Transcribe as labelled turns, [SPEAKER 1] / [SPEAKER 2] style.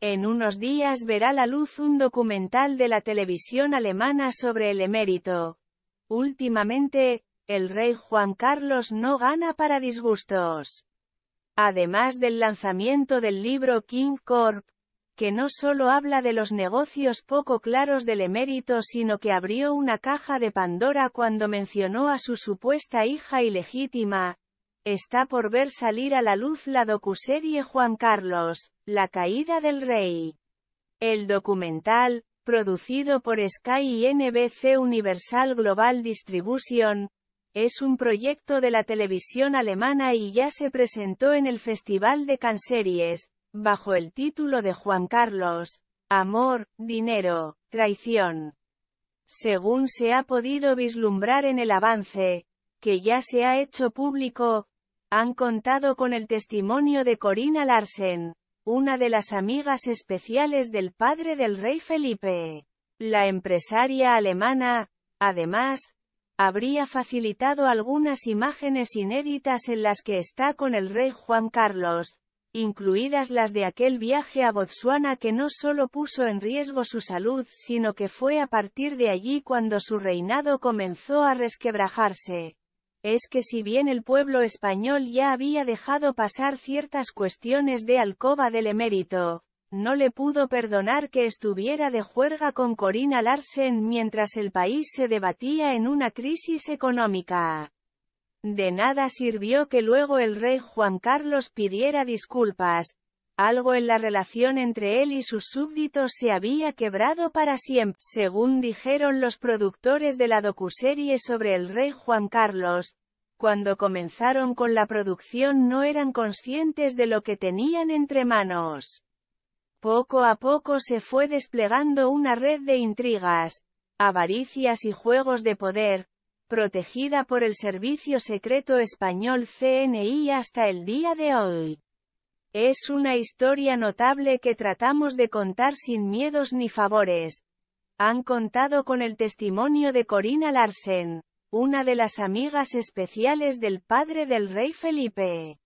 [SPEAKER 1] En unos días verá la luz un documental de la televisión alemana sobre el emérito. Últimamente, el rey Juan Carlos no gana para disgustos. Además del lanzamiento del libro King Corp, que no solo habla de los negocios poco claros del emérito sino que abrió una caja de Pandora cuando mencionó a su supuesta hija ilegítima, está por ver salir a la luz la docuserie Juan Carlos, la caída del rey. El documental, producido por Sky y NBC Universal Global Distribution, es un proyecto de la televisión alemana y ya se presentó en el Festival de Canseries, bajo el título de Juan Carlos, Amor, Dinero, Traición. Según se ha podido vislumbrar en el avance, que ya se ha hecho público, han contado con el testimonio de Corina Larsen, una de las amigas especiales del padre del rey Felipe. La empresaria alemana, además, habría facilitado algunas imágenes inéditas en las que está con el rey Juan Carlos, incluidas las de aquel viaje a Botsuana que no solo puso en riesgo su salud, sino que fue a partir de allí cuando su reinado comenzó a resquebrajarse es que si bien el pueblo español ya había dejado pasar ciertas cuestiones de alcoba del emérito, no le pudo perdonar que estuviera de juerga con Corina Larsen mientras el país se debatía en una crisis económica. De nada sirvió que luego el rey Juan Carlos pidiera disculpas, algo en la relación entre él y sus súbditos se había quebrado para siempre, según dijeron los productores de la docuserie sobre el rey Juan Carlos. Cuando comenzaron con la producción no eran conscientes de lo que tenían entre manos. Poco a poco se fue desplegando una red de intrigas, avaricias y juegos de poder, protegida por el Servicio Secreto Español CNI hasta el día de hoy. Es una historia notable que tratamos de contar sin miedos ni favores. Han contado con el testimonio de Corina Larsen, una de las amigas especiales del padre del rey Felipe.